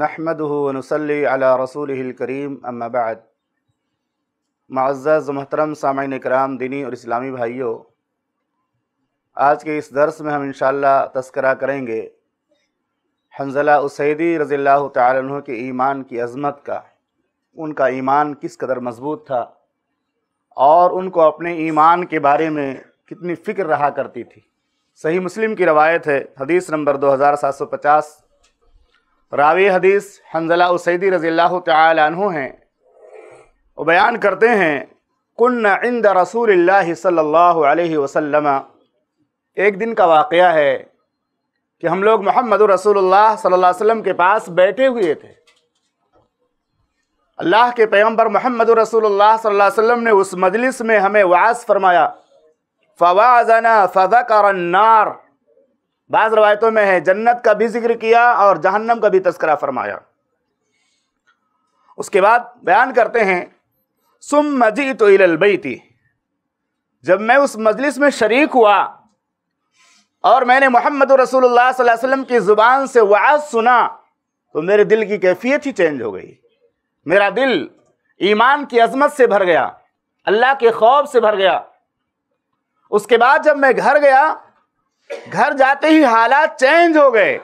नहमदनसली अला रसूल करीम अम्माबाद मज़्ज़ महतरम सामिन कराम दीनी और इस्लामी भाइयों आज के इस दर्स में हम इन तस्करा करेंगे हंजला उसैदी रज़ी तु के ईमान की अज़मत का उनका ईमान किस कदर मज़बूत था और उनको अपने ईमान के बारे में कितनी फ़िक्र रहा करती थी सही मुस्लिम की रवायत है हदीस नंबर दो हज़ार सात सौ पचास रावी हदीस हंजला उसैदी रज़ील्ला तु हैं वो बयान करते हैं कन्न इंद रसूल सल्ला अलैहि एक दिन का वाक़ है कि हम लोग महमद रसूलुल्लाह सल्लल्लाहु अलैहि वसल्लम के पास बैठे हुए थे अल्लाह के पैम्बर महमद रसूलुल्लाह सल्लल्लाहु अलैहि वसल्लम ने उस मजलिस में हमें वाज फरमाया फवाजना फजकर नार बाज़ रवायतों में है जन्नत का भी जिक्र किया और जहन्नम का भी तस्करा फरमाया उसके बाद बयान करते हैं सुम मजी तो इलबैती जब मैं उस मजलिस में शरीक हुआ और मैंने मोहम्मद रसूलुल्लाह सल्लल्लाहु अलैहि वसल्लम की ज़ुबान से वाज सुना तो मेरे दिल की कैफियत ही चेंज हो गई मेरा दिल ईमान की अजमत से भर गया अल्लाह के खौफ से भर गया उसके बाद जब मैं घर गया घर जाते ही हालात चेंज हो गए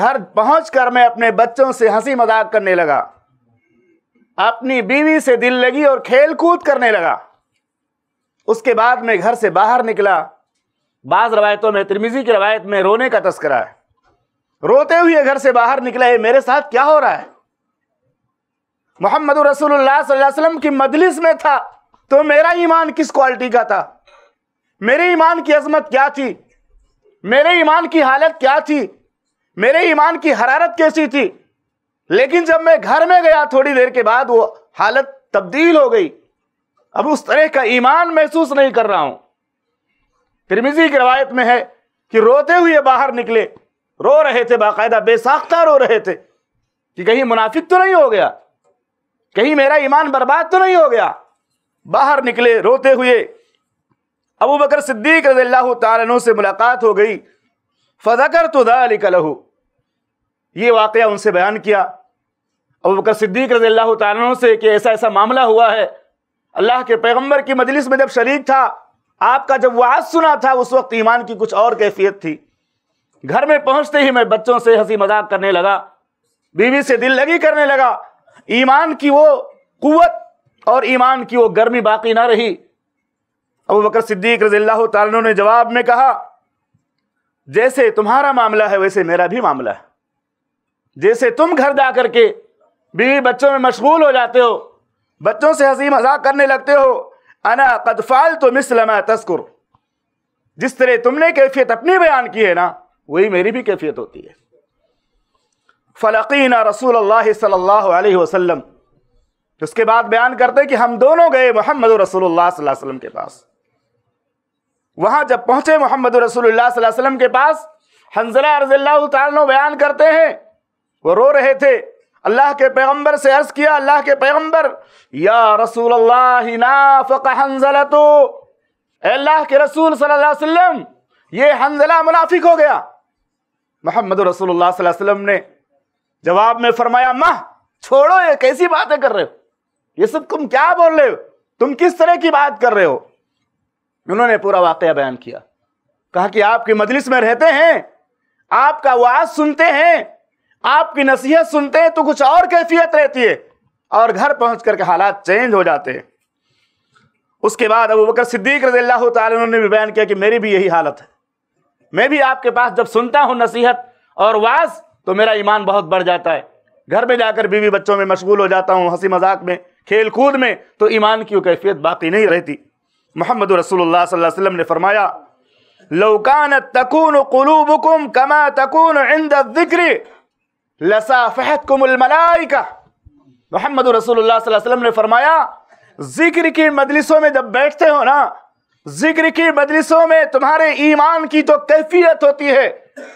घर पहुंचकर मैं अपने बच्चों से हंसी मजाक करने लगा अपनी बीवी से दिल लगी और खेल कूद करने लगा उसके बाद मैं घर से बाहर निकला बाज़ रवायतों में त्रिमिजी की रवायत में रोने का तस्करा है रोते हुए घर से बाहर निकला है मेरे साथ क्या हो रहा है मोहम्मद रसूलुल्लाह सल्लल्लाहु अलैहि वसल्लम की मजलिस में था तो मेरा ईमान किस क्वालिटी का था मेरे ईमान की अजमत क्या थी मेरे ईमान की हालत क्या थी मेरे ईमान की हरारत कैसी थी लेकिन जब मैं घर में गया थोड़ी देर के बाद वो हालत तब्दील हो गई अब उस तरह का ईमान महसूस नहीं कर रहा हूं तिरमिजी की रवायत में है कि रोते हुए बाहर निकले रो रहे थे बाकायदा बेसाख्ता रो रहे थे कि कहीं मुनाफिक तो नहीं हो गया कहीं मेरा ईमान बर्बाद तो नहीं हो गया बाहर निकले रोते हुए अबू बकर सिद्दीक रज़ल्ला तु से मुलाकात हो गई फ़जकर तो लहू ये वाक़ उनसे बयान किया अबू बकर सिद्दीक रज़ल्ला तु से कि ऐसा ऐसा मामला हुआ है अल्लाह के पैगम्बर की मजलिस में जब शरीक था आपका जब वाज सुना था उस वक्त ईमान की कुछ और कैफियत थी घर में पहुंचते ही मैं बच्चों से हंसी मजाक करने लगा बीवी से दिल लगी करने लगा ईमान की वो कुत और ईमान की वो गर्मी बाकी ना रही अबू बकर सिद्दीक रजील्ला तारनों ने जवाब में कहा जैसे तुम्हारा मामला है वैसे मेरा भी मामला है जैसे तुम घर जा करके बीवी बच्चों में मशगूल हो जाते हो बच्चों से हंसी मजाक करने लगते हो अना कदफाल तो मिसलमा तस्कुर जिस तरह तुमने कैफियत अपनी बयान की है ना वही मेरी भी कैफियत होती है फ़लकीना रसूल अल्लाह उसके बाद बयान करते हैं कि हम दोनों गए मोहम्मद रसूल सल्लल्लाहु अलैहि वसल्लम के पास वहां जब पहुंचे मोहम्मद रसुल्लाम के पास हंजला रजील्ला बयान करते हैं वो रो रहे थे अल्लाह के पैगंबर से अर्ज़ किया अल्लाह के पैगंबर या रसूल अल्लाह तो अल्लाह के रसूल सल्लल्लाहु ये हंजला मुनाफिक हो गया मोहम्मद रसुल्लाम ने जवाब में फरमाया माह छोड़ो ये कैसी बातें कर रहे हो ये सब तुम क्या बोल रहे हो तुम किस तरह की बात कर रहे हो उन्होंने पूरा वाक़ बयान किया कहा कि आपकी मजलिस में रहते हैं आपका वाज सुनते हैं आपकी नसीहत सुनते हैं तो कुछ और कैफियत रहती है और घर पहुंच करके हालात चेंज हो जाते हैं उसके बाद अब बकर सिद्दीक रजी तुमने भी बयान किया कि मेरी भी यही हालत है मैं भी आपके पास जब सुनता हूँ नसीहत और वाज तो मेरा ईमान बहुत बढ़ जाता है घर में जाकर बीवी बच्चों में मशगूल हो जाता हूँ हंसी मजाक में खेल कूद में तो ईमान की कैफियत बाकी नहीं रहती محمد رسول الله صلی اللہ علیہ وسلم نے فرمایا لوکانت تکون قلوبکم کما تکون عند الذکر لصافحتکم الملائکہ محمد رسول اللہ صلی اللہ علیہ وسلم نے فرمایا ذکر کی مجلسوں میں جب بیٹھتے ہو نا ذکر کی مجلسوں میں تمہارے ایمان کی جو کیفیت ہوتی ہے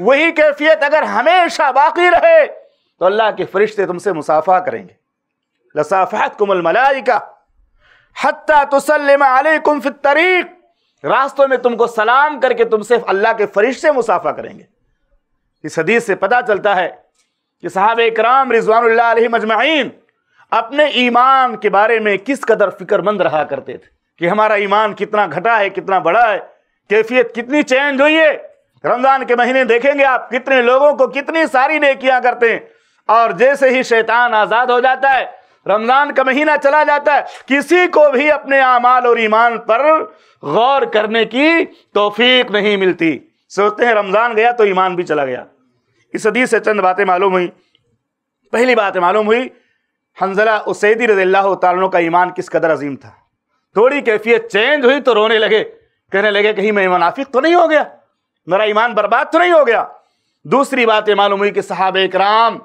وہی کیفیت اگر ہمیشہ باقی رہے تو اللہ کے فرشتے تم سے مسافہ کریں گے لصافحتکم الملائکہ हत्ता तसलम अलैकुम फित तरीक रास्तों में तुमको सलाम करके तुम सिर्फ अल्लाह के फरिश्ते मुसाफा करेंगे इस हदीस से पता चलता है कि साहब कराम रिजवान मजमाइन अपने ईमान के बारे में किस कदर फिक्रमंद रहा करते थे कि हमारा ईमान कितना घटा है कितना बड़ा है कैफियत कितनी चेंज हुई है रमज़ान के महीने देखेंगे आप कितने लोगों को कितनी सारी नेकियां करते हैं और जैसे ही शैतान आज़ाद हो जाता है रमज़ान का महीना चला जाता है किसी को भी अपने अमाल और ईमान पर गौर करने की तोफीक नहीं मिलती सोचते हैं रमज़ान गया तो ईमान भी चला गया इस हदीस से चंद बातें मालूम हुई पहली बात मालूम हुई हंजला उसैदी रजील्ला तारों का ईमान किस कदर अजीम था थोड़ी कैफियत चेंज हुई तो रोने लगे कहने लगे कहीं मैं मुनाफिक तो नहीं हो गया मेरा ईमान बर्बाद तो नहीं हो गया दूसरी बात यह मालूम हुई कि साहब कराम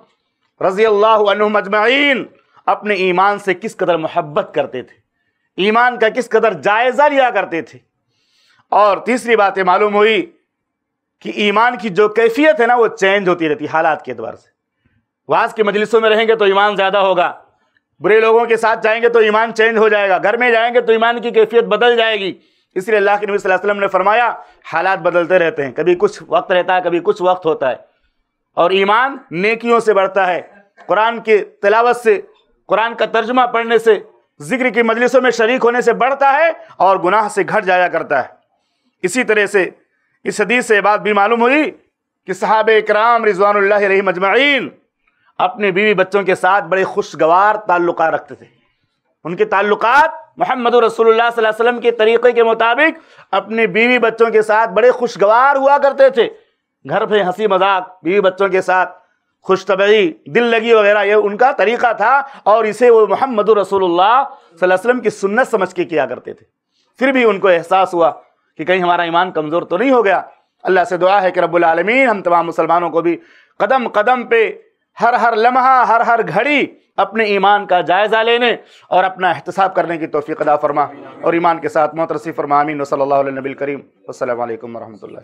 रजी अल्लाह मजमाइन अपने ईमान से किस कदर मोहब्बत करते थे ईमान का किस कदर जायज़ा लिया करते थे और तीसरी बात यह मालूम हुई कि ईमान की जो कैफियत है ना वो चेंज होती रहती हालात के अतबार से वाज के मजलिसों में रहेंगे तो ईमान ज़्यादा होगा बुरे लोगों के साथ जाएंगे तो ईमान चेंज हो जाएगा घर में जाएंगे तो ईमान की कैफियत बदल जाएगी इसलिए अल्लाह के नबी वसल्लम ने फरमाया हालात बदलते रहते हैं कभी कुछ वक्त रहता है कभी कुछ वक्त होता है और ईमान नेकियों से बढ़ता है कुरान के तलावत से कुरान का तर्जुमा पढ़ने से जिक्र की मजलिसों में शरीक होने से बढ़ता है और गुनाह से घट जाया करता है इसी तरह से इस हदीस से बात भी मालूम हुई कि साहब कराम रिजवान रही मजमाइन अपने बीवी बच्चों के साथ बड़े खुशगवार ताल्लुक रखते थे उनके ताल्लुक मोहम्मद रसोलम के तरीक़े के मुताबिक अपने बीवी बच्चों के साथ बड़े खुशगवार हुआ करते थे घर पर हंसी मजाक बीवी बच्चों के साथ खुशतबी दिल लगी वगैरह ये उनका तरीका था और इसे वो मोहम्मद रसोल्ला वसम की सुन्नत समझ के किया करते थे फिर भी उनको एहसास हुआ कि कहीं हमारा ईमान कमज़ोर तो नहीं हो गया अल्लाह से दुआ है कि रबालमीन हम तमाम मुसलमानों को भी कदम कदम पे हर हर लम्हा हर हर घड़ी अपने ईमान का जायज़ा लेने और अपना एहतसाब करने की तोफ़ी अदा फरमा और ईमान के साथ मोहतरसी फरमा अमीन वसल नबी करीम असल वरहमल